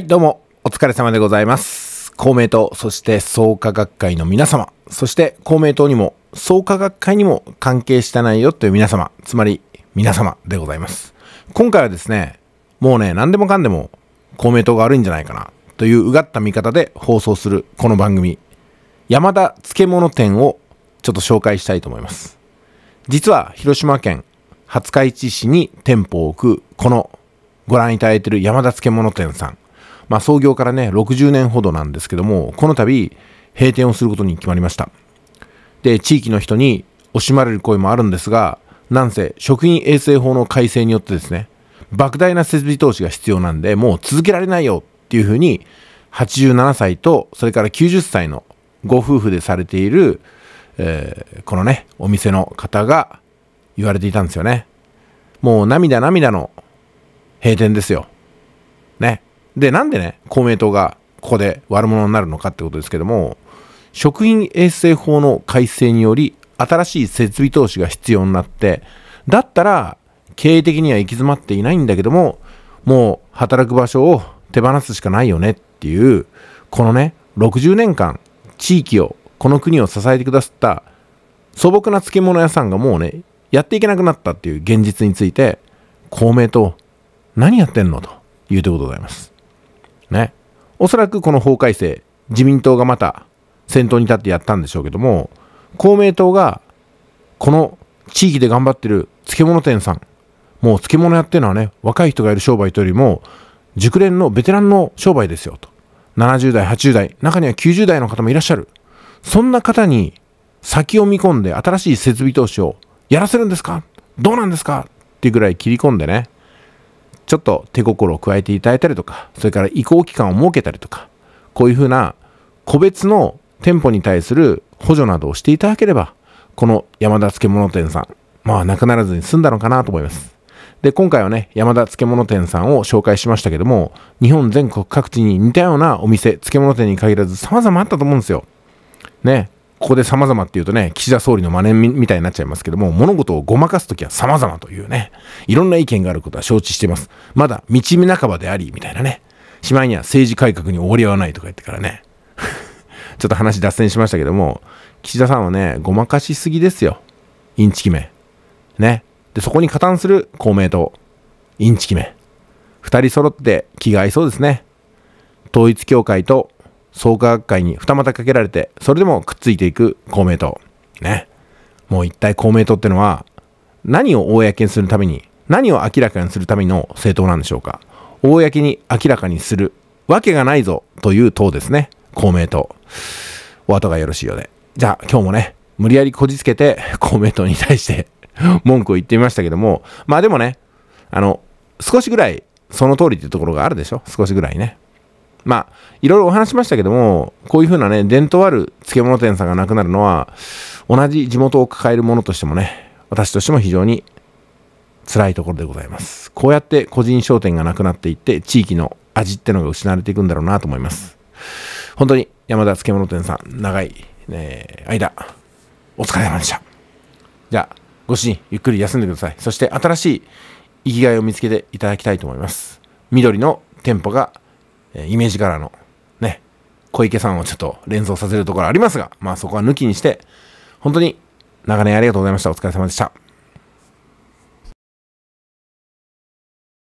はい、どうも、お疲れ様でございます。公明党、そして創価学会の皆様、そして公明党にも創価学会にも関係したないよという皆様、つまり皆様でございます。今回はですね、もうね、何でもかんでも公明党が悪いんじゃないかなといううがった見方で放送するこの番組、山田漬物店をちょっと紹介したいと思います。実は広島県廿日市市に店舗を置くこのご覧いただいている山田漬物店さんまあ、創業からね、60年ほどなんですけども、この度、閉店をすることに決まりました。で、地域の人に惜しまれる声もあるんですが、なんせ、食品衛生法の改正によってですね、莫大な設備投資が必要なんで、もう続けられないよっていうふうに、87歳と、それから90歳のご夫婦でされている、えー、このね、お店の方が言われていたんですよね。もう涙涙の閉店ですよ。ね。で、なんでね、公明党がここで悪者になるのかってことですけども、食品衛生法の改正により、新しい設備投資が必要になって、だったら、経営的には行き詰まっていないんだけども、もう働く場所を手放すしかないよねっていう、このね、60年間、地域を、この国を支えてくださった素朴な漬物屋さんがもうね、やっていけなくなったっていう現実について、公明党、何やってんのというところでございます。ね。おそらくこの法改正、自民党がまた先頭に立ってやったんでしょうけども、公明党がこの地域で頑張ってる漬物店さん、もう漬物屋っていうのはね、若い人がいる商売というよりも、熟練のベテランの商売ですよと。70代、80代、中には90代の方もいらっしゃる。そんな方に先を見込んで新しい設備投資をやらせるんですかどうなんですかっていうぐらい切り込んでね、ちょっと手心を加えていただいたりとか、それから移行期間を設けたりとか、こういうふうな個別の店舗に対する補助などをしていただければ、この山田漬物店さん、まあなくならずに済んだのかなと思います。で、今回はね、山田漬物店さんを紹介しましたけども、日本全国各地に似たようなお店、漬物店に限らず様々あったと思うんですよ。ね、ここで様々っていうとね、岸田総理の真似みたいになっちゃいますけども、物事をごまかすときは様々というね、いろんな意見があることは承知しています。まだ道半ばであり、みたいなね。しまいには政治改革に終わりはないとか言ってからね。ちょっと話脱線しましたけども、岸田さんはね、ごまかしすぎですよ。インチキめ。ね。で、そこに加担する公明党。インチキめ。二人揃って気が合いそうですね。統一協会と創価学会に二股かけられて、それでもくっついていく公明党。ね。もう一体公明党ってのは、何を公にするために、何を明らかにするための政党なんでしょうか。公に明らかにするわけがないぞという党ですね。公明党。お後がよろしいようで。じゃあ今日もね、無理やりこじつけて公明党に対して 文句を言ってみましたけども、まあでもね、あの、少しぐらいその通りっていうところがあるでしょ少しぐらいね。まあ、いろいろお話しましたけども、こういう風なね、伝統ある漬物店さんがなくなるのは、同じ地元を抱えるものとしてもね、私としても非常に辛いところでございます。こうやって個人商店がなくなっていって、地域の味ってのが失われていくんだろうなと思います。本当に山田漬物店さん、長い、ね、間、お疲れ様でした。じゃあ、ご主人、ゆっくり休んでください。そして新しい生きがいを見つけていただきたいと思います。緑の店舗がえイメージからの、ね、小池さんをちょっと連想させるところありますが、まあそこは抜きにして、本当に長年ありがとうございました。お疲れ様でした。